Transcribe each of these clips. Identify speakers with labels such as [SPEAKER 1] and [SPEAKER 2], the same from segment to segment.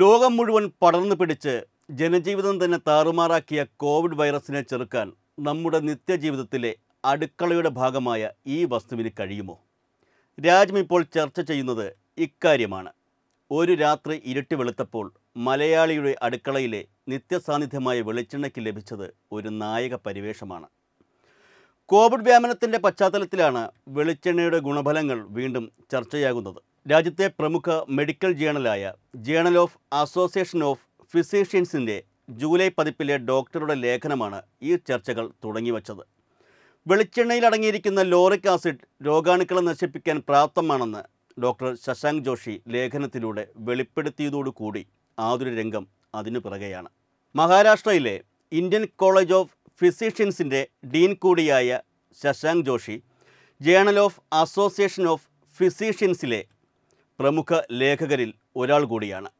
[SPEAKER 1] ലോകം മുഴുവൻ പടർന്നു പിടിച്ച് ജനജീവിതം തന്നെ താറുമാറാക്കിയ കോവിഡ് വൈറസിനെ ചെറുക്കാൻ നമ്മുടെ നിത്യജീവിതത്തിലെ അടുക്കളയുടെ ഭാഗമായ ഈ വസ്തുവിന് കഴിയുമോ രാജ്യം ഇപ്പോൾ ചർച്ച ചെയ്യുന്നത് ഇക്കാര്യമാണ് ഒരു രാത്രി ഇരുട്ടി വെളുത്തപ്പോൾ മലയാളിയുടെ അടുക്കളയിലെ നിത്യസാന്നിധ്യമായ വെളിച്ചെണ്ണയ്ക്ക് ലഭിച്ചത് ഒരു നായക പരിവേഷമാണ് കോവിഡ് വ്യാപനത്തിൻ്റെ പശ്ചാത്തലത്തിലാണ് വെളിച്ചെണ്ണയുടെ ഗുണഫലങ്ങൾ വീണ്ടും ചർച്ചയാകുന്നത് രാജ്യത്തെ പ്രമുഖ മെഡിക്കൽ ജേണലായ ജേണൽ ഓഫ് അസോസിയേഷൻ ഓഫ് ഫിസീഷ്യൻസിൻ്റെ ജൂലൈ പതിപ്പിലെ ഡോക്ടറുടെ ലേഖനമാണ് ഈ ചർച്ചകൾ തുടങ്ങിവച്ചത് വെളിച്ചെണ്ണയിൽ അടങ്ങിയിരിക്കുന്ന ലോറിക് ആസിഡ് രോഗാണുക്കളെ നശിപ്പിക്കാൻ പ്രാപ്തമാണെന്ന് ഡോക്ടർ ശശാങ്ക് ജോഷി ലേഖനത്തിലൂടെ വെളിപ്പെടുത്തിയതോടുകൂടി ആതൊരു രംഗം അതിനു പിറകെയാണ് മഹാരാഷ്ട്രയിലെ ഇന്ത്യൻ കോളേജ് ഓഫ് ഫിസീഷ്യൻസിൻ്റെ ഡീൻ കൂടിയായ Shashank Joshi journal of association of ഫിസീഷ്യൻസിലെ പ്രമുഖ ലേഖകരിൽ ഒരാൾ കൂടിയാണ്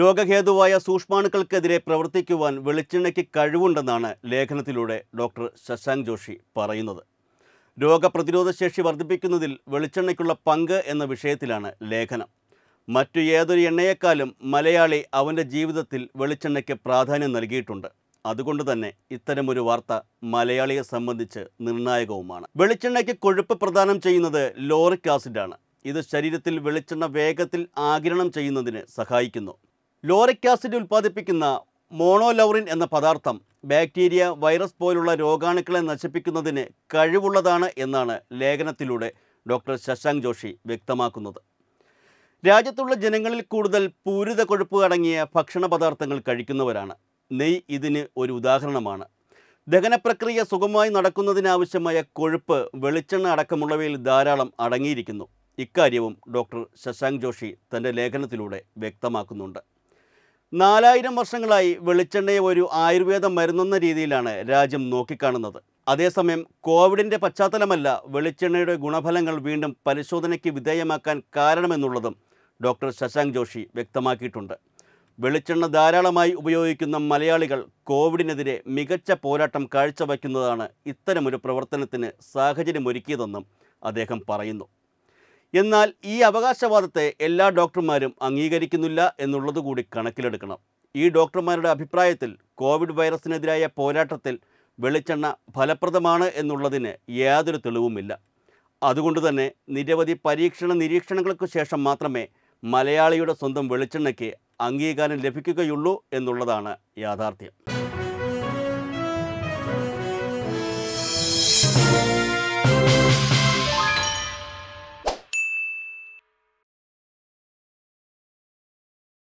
[SPEAKER 1] രോഗഹേതുവായ സൂക്ഷ്മാണുക്കൾക്കെതിരെ പ്രവർത്തിക്കുവാൻ വെളിച്ചെണ്ണയ്ക്ക് കഴിവുണ്ടെന്നാണ് ലേഖനത്തിലൂടെ ഡോക്ടർ ശശാങ്ക് ജോഷി പറയുന്നത് രോഗപ്രതിരോധ ശേഷി വർദ്ധിപ്പിക്കുന്നതിൽ വെളിച്ചെണ്ണയ്ക്കുള്ള പങ്ക് എന്ന വിഷയത്തിലാണ് ലേഖനം മറ്റു ഏതൊരു എണ്ണയേക്കാളും മലയാളി അവൻ്റെ ജീവിതത്തിൽ വെളിച്ചെണ്ണയ്ക്ക് പ്രാധാന്യം നൽകിയിട്ടുണ്ട് അതുകൊണ്ട് തന്നെ ഇത്തരമൊരു വാർത്ത മലയാളിയെ സംബന്ധിച്ച് നിർണായകവുമാണ് വെളിച്ചെണ്ണയ്ക്ക് കൊഴുപ്പ് പ്രദാനം ചെയ്യുന്നത് ലോറിക് ആസിഡാണ് ഇത് ശരീരത്തിൽ വെളിച്ചെണ്ണ വേഗത്തിൽ ആകിരണം ചെയ്യുന്നതിന് സഹായിക്കുന്നു ലോറിക് ആസിഡ് ഉൽപ്പാദിപ്പിക്കുന്ന മോണോലൗറിൻ എന്ന പദാർത്ഥം ബാക്ടീരിയ വൈറസ് പോലുള്ള രോഗാണുക്കളെ നശിപ്പിക്കുന്നതിന് കഴിവുള്ളതാണ് എന്നാണ് ലേഖനത്തിലൂടെ ഡോക്ടർ ശശാങ്ക് ജോഷി വ്യക്തമാക്കുന്നത് രാജ്യത്തുള്ള ജനങ്ങളിൽ കൂടുതൽ പൂരിത കൊഴുപ്പ് അടങ്ങിയ ഭക്ഷണ പദാർത്ഥങ്ങൾ കഴിക്കുന്നവരാണ് നെയ് ഇതിന് ഒരു ഉദാഹരണമാണ് ദഹനപ്രക്രിയ സുഗമമായി നടക്കുന്നതിനാവശ്യമായ കൊഴുപ്പ് വെളിച്ചെണ്ണ അടക്കമുള്ളവയിൽ ധാരാളം അടങ്ങിയിരിക്കുന്നു ഇക്കാര്യവും ഡോക്ടർ ശശാങ്ക് ജോഷി തൻ്റെ ലേഖനത്തിലൂടെ വ്യക്തമാക്കുന്നുണ്ട് നാലായിരം വർഷങ്ങളായി വെളിച്ചെണ്ണയെ ഒരു ആയുർവേദം മരുന്നെന്ന രീതിയിലാണ് രാജ്യം നോക്കിക്കാണുന്നത് അതേസമയം കോവിഡിൻ്റെ പശ്ചാത്തലമല്ല വെളിച്ചെണ്ണയുടെ ഗുണഫലങ്ങൾ വീണ്ടും പരിശോധനയ്ക്ക് വിധേയമാക്കാൻ കാരണമെന്നുള്ളതും ഡോക്ടർ ശശാങ്ക് ജോഷി വ്യക്തമാക്കിയിട്ടുണ്ട് വെളിച്ചെണ്ണ ധാരാളമായി ഉപയോഗിക്കുന്ന മലയാളികൾ കോവിഡിനെതിരെ മികച്ച പോരാട്ടം കാഴ്ചവയ്ക്കുന്നതാണ് ഇത്തരമൊരു പ്രവർത്തനത്തിന് സാഹചര്യമൊരുക്കിയതെന്നും അദ്ദേഹം പറയുന്നു എന്നാൽ ഈ അവകാശവാദത്തെ എല്ലാ ഡോക്ടർമാരും അംഗീകരിക്കുന്നില്ല എന്നുള്ളത് കൂടി കണക്കിലെടുക്കണം ഈ ഡോക്ടർമാരുടെ അഭിപ്രായത്തിൽ കോവിഡ് വൈറസിനെതിരായ പോരാട്ടത്തിൽ വെളിച്ചെണ്ണ ഫലപ്രദമാണ് എന്നുള്ളതിന് യാതൊരു തെളിവുമില്ല അതുകൊണ്ട് തന്നെ നിരവധി പരീക്ഷണ നിരീക്ഷണങ്ങൾക്ക് ശേഷം മാത്രമേ മലയാളിയുടെ സ്വന്തം വെളിച്ചെണ്ണയ്ക്ക് അംഗീകാരം ലഭിക്കുകയുള്ളൂ എന്നുള്ളതാണ് യാഥാർത്ഥ്യം